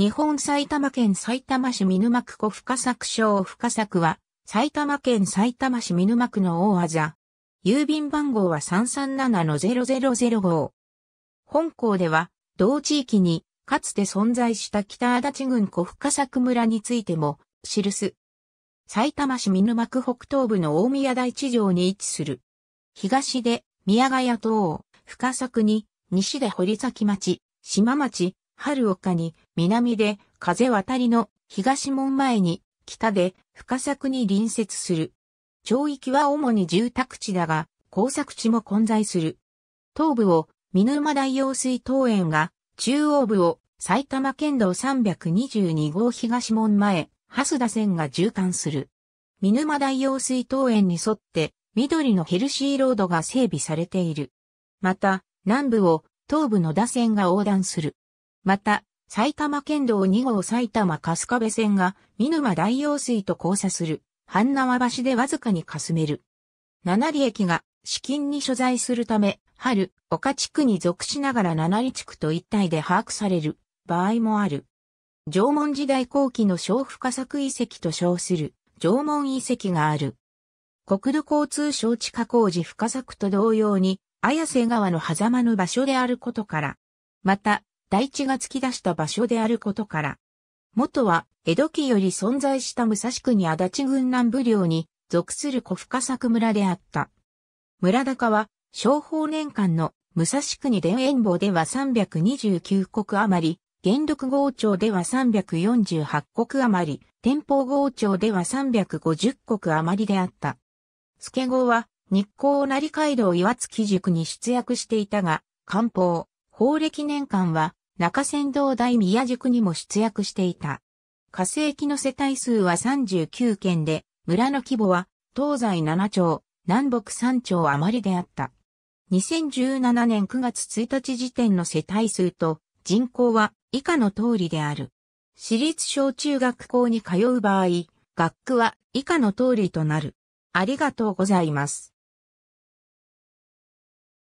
日本埼玉県埼玉市見沼区小深作小深作は、埼玉県埼玉市見沼区の大技。郵便番号は337-0005。本校では、同地域に、かつて存在した北足立郡小深作村についても、記す。埼玉市見沼区北東部の大宮台地上に位置する。東で宮ヶ谷東、深作に、西で堀崎町、島町、春岡に、南で風渡りの東門前に、北で深作に隣接する。町域は主に住宅地だが、工作地も混在する。東部を見沼大用水桃園が、中央部を埼玉県道322号東門前、蓮田線が縦貫する。見沼大用水桃園に沿って、緑のヘルシーロードが整備されている。また、南部を東部の打線が横断する。また、埼玉県道2号埼玉春日部線が見沼大用水と交差する、半縄橋でわずかにかすめる。七里駅が資金に所在するため、春、岡地区に属しながら七里地区と一体で把握される場合もある。縄文時代後期の小深作遺跡と称する縄文遺跡がある。国土交通省地下工事深作と同様に、綾瀬川の狭間の場所であることから。また、大地が突き出した場所であることから、元は江戸期より存在した武蔵国足立軍南部領に属する古深作村であった。村高は、商法年間の武蔵国田園坊では329国余り、元禄号町では348国余り、天保号町では350国余りであった。助号は、日光成街道岩月塾に出役していたが、官報、法暦年間は、中山道大宮宿にも出役していた。火星期の世帯数は39件で、村の規模は東西7町、南北3町余りであった。2017年9月1日時点の世帯数と人口は以下の通りである。私立小中学校に通う場合、学区は以下の通りとなる。ありがとうございます。